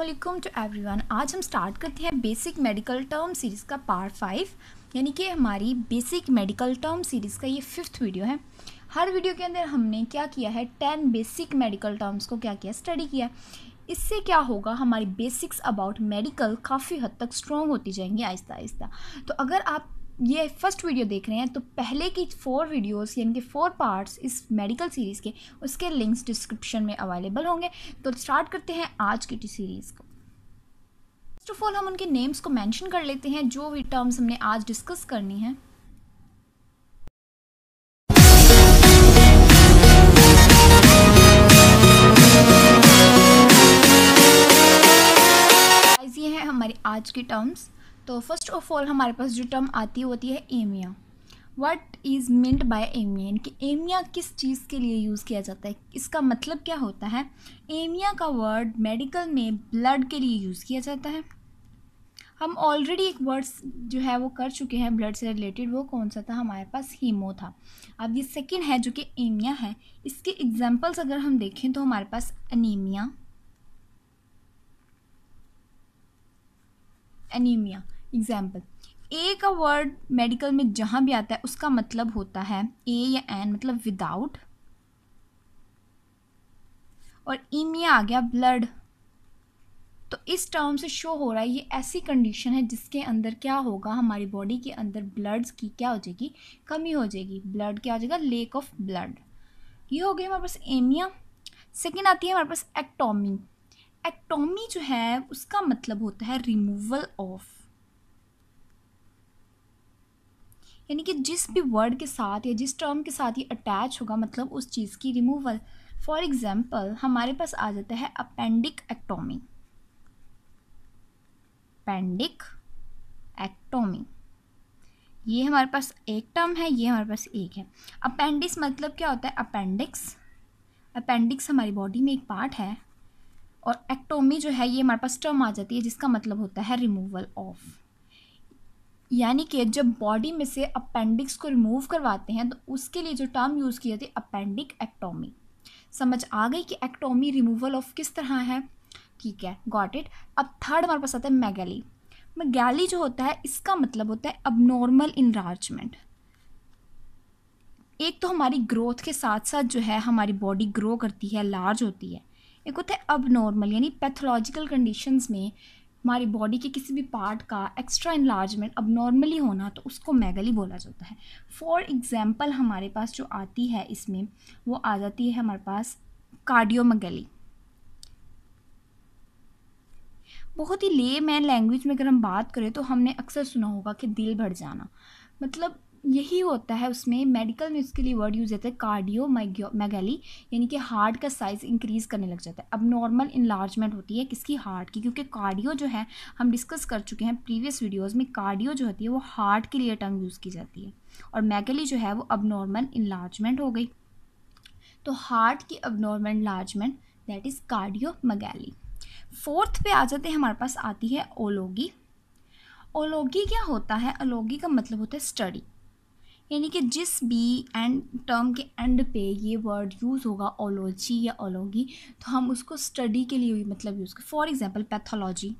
Aslam to every one आज हम start करते हैं बेसिक मेडिकल टर्म सीरीज़ का पार्ट फाइव यानी कि हमारी बेसिक मेडिकल टर्म सीरीज़ का ये फिफ्थ वीडियो है हर वीडियो के अंदर हमने क्या किया है टेन बेसिक मेडिकल टर्म्स को क्या किया स्टडी किया इससे क्या होगा हमारी बेसिक्स अबाउट मेडिकल काफ़ी हद तक स्ट्रॉन्ग होती जाएंगी आहिस्ता आहिस्ता तो अगर आप ये फर्स्ट वीडियो देख रहे हैं तो पहले की फोर वीडियोस यानी कि फोर पार्ट्स इस मेडिकल सीरीज़ के उसके लिंक्स डिस्क्रिप्शन में अवेलेबल होंगे तो स्टार्ट करते हैं आज की सीरीज़ को फर्स्ट ऑफ ऑल हम उनके नेम्स को मेंशन कर लेते हैं जो भी टर्म्स हमने आज डिस्कस करनी है आज की टर्म्स तो फर्स्ट ऑफ ऑल हमारे पास जो टर्म आती होती है emia what is meant by emia यानी कि एमिया किस चीज़ के लिए यूज़ किया जाता है इसका मतलब क्या होता है एमिया का वर्ड मेडिकल में ब्लड के लिए यूज़ किया जाता है हम ऑलरेडी एक वर्ड्स जो है वो कर चुके हैं ब्लड से रिलेटेड वो कौन सा था हमारे पास हीमो था अब ये सेकेंड है जो कि एमिया है इसके एग्जाम्पल्स अगर हम देखें तो हमारे पास अनीमिया अनिमिया एग्जाम्पल ए का वर्ड मेडिकल में जहाँ भी आता है उसका मतलब होता है ए या एन मतलब विदाउट और इम e आ गया ब्लड तो इस टर्म से शो हो रहा है ये ऐसी कंडीशन है जिसके अंदर क्या होगा हमारी बॉडी के अंदर ब्लड्स की क्या हो जाएगी कमी हो जाएगी ब्लड क्या हो जाएगा लेक ऑफ ब्लड ये हो गई हमारे पास एमिया सेकेंड आती है हमारे पास एक्टोमी एक्टोमी जो है उसका मतलब होता है रिमूवल ऑफ यानी कि जिस भी वर्ड के साथ या जिस टर्म के साथ ये अटैच होगा मतलब उस चीज़ की रिमूवल फॉर एग्ज़ाम्पल हमारे पास आ जाता है अपेंडिक एक्टोमी अपेंडिक एक्टोमी ये हमारे पास एक टर्म है ये हमारे पास एक है अपेंडिक्स मतलब क्या होता है अपेंडिक्स अपेंडिक्स हमारी बॉडी में एक पार्ट है और एक्टोमी जो है ये हमारे पास टर्म आ जाती है जिसका मतलब होता है रिमूवल ऑफ यानी कि जब बॉडी में से अपेंडिक्स को रिमूव करवाते हैं तो उसके लिए जो टर्म यूज़ किया जाती है अपेंडिक एक्टोमी समझ आ गई कि एक्टोमी रिमूवल ऑफ किस तरह है ठीक है गॉट इट अब थर्ड हमारे पास आता है मैगैली मैगैली जो होता है इसका मतलब होता है अबनॉर्मल इनलार्जमेंट एक तो हमारी ग्रोथ के साथ साथ जो है हमारी बॉडी ग्रो करती है लार्ज होती है एक होता है अब नॉर्मल यानी पैथोलॉजिकल कंडीशंस में हमारी बॉडी के किसी भी पार्ट का एक्स्ट्रा इन्लार्जमेंट अब नॉर्मली होना तो उसको मैगली बोला जाता है फॉर एग्ज़ाम्पल हमारे पास जो आती है इसमें वो आ जाती है हमारे पास मैगली बहुत ही ले मैन लैंग्वेज में अगर हम बात करें तो हमने अक्सर सुना होगा कि दिल भर जाना मतलब यही होता है उसमें मेडिकल में उसके लिए वर्ड यूज़ होता है कार्डियो मैगली यानी कि हार्ट का साइज़ इंक्रीज़ करने लग जाता है अब नॉर्मल इन्लार्जमेंट होती है किसकी हार्ट की क्योंकि कार्डियो जो है हम डिस्कस कर चुके हैं प्रीवियस वीडियोज़ में कार्डियो जो होती है वो हार्ट के लिए टर्म यूज़ की जाती है और मैगली जो है वो अब नॉर्मल हो गई तो हार्ट की abnormal enlargement that is cardiomegaly fourth पे आ जाते हैं हमारे पास आती है ओलोगी ओलोगी क्या होता है ओलोगी का मतलब होता है स्टडी यानी कि जिस भी एंड टर्म के एंड पे ये वर्ड यूज़ होगा ओलोजी या ओलोगी तो हम उसको स्टडी के लिए मतलब यूज़ करें फॉर एग्ज़ाम्पल पैथोलॉजी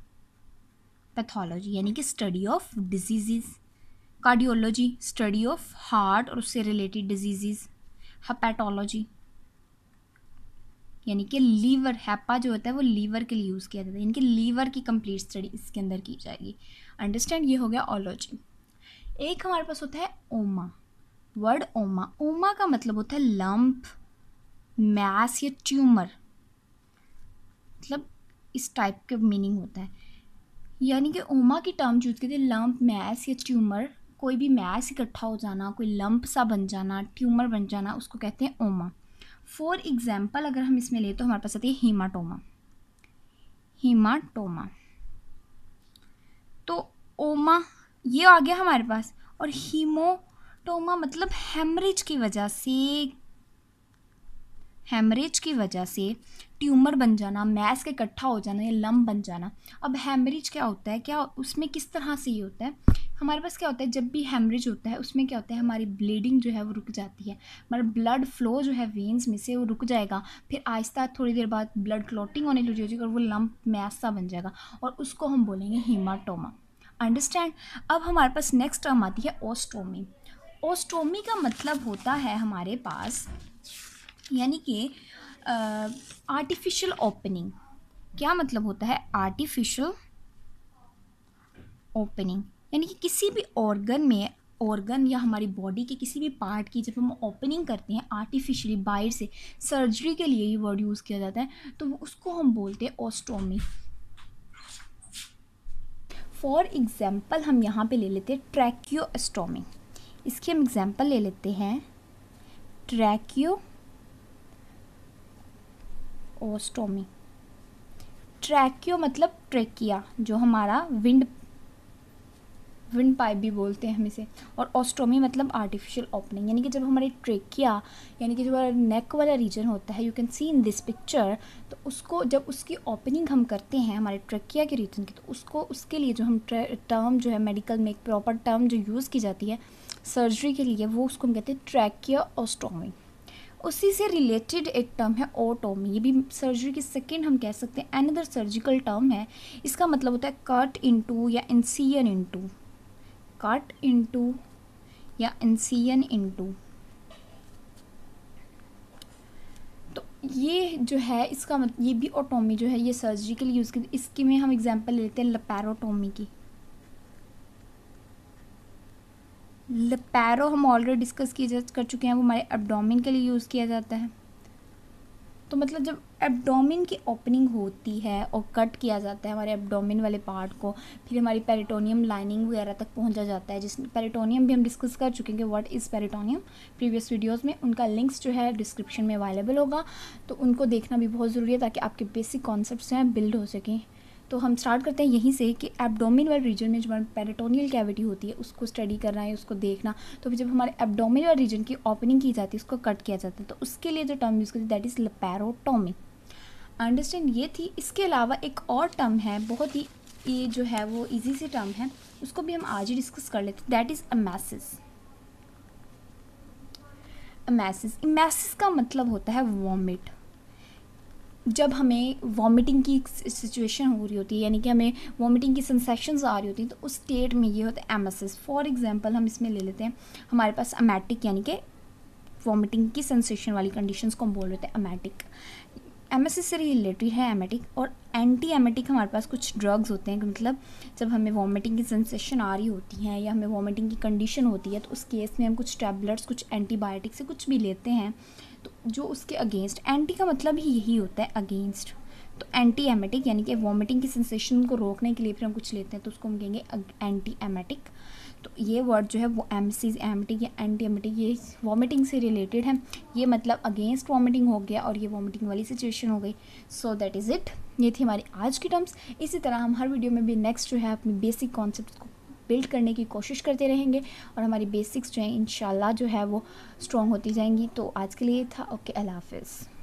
पैथोलॉजी यानी कि study of disease cardiology study of heart और उससे रिलेटेड डिजीज़ हपैटोलॉजी यानी कि लीवर हैपा जो होता है वो लीवर के लिए यूज़ किया जाता है यानी कि लीवर की कंप्लीट स्टडी इसके अंदर की जाएगी अंडरस्टैंड ये हो गया ऑलोजी एक हमारे पास होता है ओमा वर्ड ओमा ओमा का मतलब होता है लंप मैस या ट्यूमर मतलब इस टाइप के मीनिंग होता है यानी कि ओमा की टर्म चूज करते हैं लंप मैस या ट्यूमर कोई भी मैस इकट्ठा हो जाना कोई लंप सा बन जाना ट्यूमर बन जाना उसको कहते हैं ओमा फॉर एग्ज़ाम्पल अगर हम इसमें ले तो हमारे पास आती है हीमाटोमा हीमाटोमा तो ओमा ये आ गया हमारे पास और हीमोटोमा मतलब हेमरेज की वजह से हेमरेज की वजह से ट्यूमर बन जाना मैस के इकट्ठा हो जाना या लम बन जाना अब हेमरेज क्या होता है क्या उसमें किस तरह से ये होता है हमारे पास क्या होता है जब भी हेमरेज होता है उसमें क्या होता है हमारी ब्लीडिंग जो है वो रुक जाती है मतलब ब्लड फ्लो जो है वेन्स में से वो रुक जाएगा फिर आहिस्ता थोड़ी देर बाद ब्लड क्लॉटिंग होने लग जाएगी और वो लम्प मैस सा बन जाएगा और उसको हम बोलेंगे हीमाटोमा अंडरस्टैंड अब हमारे पास नेक्स्ट टर्म आती है ओस्टोमी ओस्टोमी का मतलब होता है हमारे पास यानी कि आर्टिफिशियल ओपनिंग क्या मतलब होता है आर्टिफिशियल ओपनिंग यानी कि किसी भी ऑर्गन में ऑर्गन या हमारी बॉडी के किसी भी पार्ट की जब हम ओपनिंग करते हैं आर्टिफिशियली बाहर से सर्जरी के लिए ये वर्ड यूज़ किया जाता है तो उसको हम बोलते हैं ओस्टोमी फॉर एग्ज़ाम्पल हम यहाँ पे ले लेते हैं ट्रैक्यो एस्टोमी इसकी हम एग्ज़ाम्पल ले लेते हैं ट्रैक्यो ओस्टोमी ट्रैक्यो मतलब ट्रेकिया जो हमारा विंड विंड पाइप भी बोलते हैं हम इसे और ऑस्ट्रोमी मतलब आर्टिफिशियल ओपनिंग यानी कि जब हमारे ट्रेकिया यानी कि जो हमारा नेक वाला रीजन होता है you can see in this picture तो उसको जब उसकी ओपनिंग हम करते हैं हमारे ट्रेकिया के रीजन की तो उसको उसके लिए जो हम टर्म जो है मेडिकल में एक प्रॉपर टर्म जो यूज़ की जाती है सर्जरी के लिए वो उसको हम कहते हैं ट्रैकिया ऑस्टोमी उसी से रिलेटेड एक टर्म है ओटोमी ये भी सर्जरी की सेकेंड हम कह सकते हैं अनदर सर्जिकल टर्म है इसका मतलब होता है कट इनटू या इंसियन इनटू कट इनटू या एनसीएन इनटू तो ये जो है इसका मतलब ये भी ऑटोमी जो है ये सर्जरी के लिए यूज़ की इसकी में हम एग्जांपल लेते हैं लपैरोटोमी की लपैरो हम ऑलरेडी डिस्कस किए कर चुके हैं वो हमारे एब्डोमिन के लिए यूज़ किया जाता है तो मतलब जब एब्डोमिन की ओपनिंग होती है और कट किया जाता है हमारे एब्डोमिन वाले पार्ट को फिर हमारी पेरिटोनियम लाइनिंग वगैरह तक पहुंचा जाता है जिस पेरिटोनियम भी हम डिस्कस कर चुके हैं कि what is peritoneum previous videos में उनका लिंक्स जो है डिस्क्रिप्शन में अवेलेबल होगा तो उनको देखना भी बहुत ज़रूरी है ताकि आपके बेसिक कॉन्सेप्ट हैं बिल्ड हो सकें तो हम स्टार्ट करते हैं यहीं से कि एबडोमिनल वाले रीजन में जो हमारी पेरेटोनियल कैविटी होती है उसको स्टडी करना है उसको देखना तो फिर जब हमारे एबडोमिनल वाले रीजन की ओपनिंग की जाती है उसको कट किया जाता है तो उसके लिए जो टर्म यूज़ करती है दैट इज़ लपेरोटोमी अंडरस्टैंड ये थी इसके अलावा एक और टर्म है बहुत ही ये जो है वो ईजी सी टर्म है उसको भी हम आज ही डिस्कस कर लेते हैं that is emesis emesis emesis का मतलब होता है वॉमिट जब हमें वॉमिटिंग की सिचुएशन हो रही होती है यानी कि हमें वॉमिटिंग की सेंसेशंस आ रही होती हैं तो उस स्टेट में ये होता है एमसिस फॉर एग्जांपल हम इसमें ले लेते हैं हमारे पास अमेटिक यानी कि वॉमिटिंग की सेंसेशन वाली कंडीशंस को हम बोल रहे थे अमेटिक एम एस से रिलेटेड है एमेटिक और एंटी एमेटिक हमारे पास कुछ ड्रग्स होते हैं मतलब जब हमें वॉमिटिंग की सेंसेशन आ रही होती है या हमें वॉमिटिंग की कंडीशन होती है तो उस केस में हम कुछ टैबलेट्स कुछ एंटीबायोटिक्स से कुछ भी लेते हैं तो जो उसके अगेंस्ट एंटी का मतलब ही यही होता है अगेंस्ट तो एंटी एमेटिक यानी कि वॉमिटिंग की सेंसेशन को रोकने के लिए फिर हम कुछ लेते हैं तो उसको हम कहेंगे एंटी एमेटिक तो ये वर्ड जो है वो एमसीज एमेटिक या एंटी एमेटिक ये वॉमिटिंग से रिलेटेड है ये मतलब अगेंस्ट वॉमिटिंग हो गया और ये वॉमिटिंग वाली सिचुएशन हो गई सो दैट इज़ इट ये थी हमारी आज की टर्म्स इसी तरह हम हर वीडियो में भी नेक्स्ट जो है अपनी बेसिक कॉन्सेप्ट को बिल्ड करने की कोशिश करते रहेंगे और हमारी बेसिक्स जो हैं इन जो है वो स्ट्रॉन्ग होती जाएंगी तो आज के लिए था ओके अल्लाह हाफिज़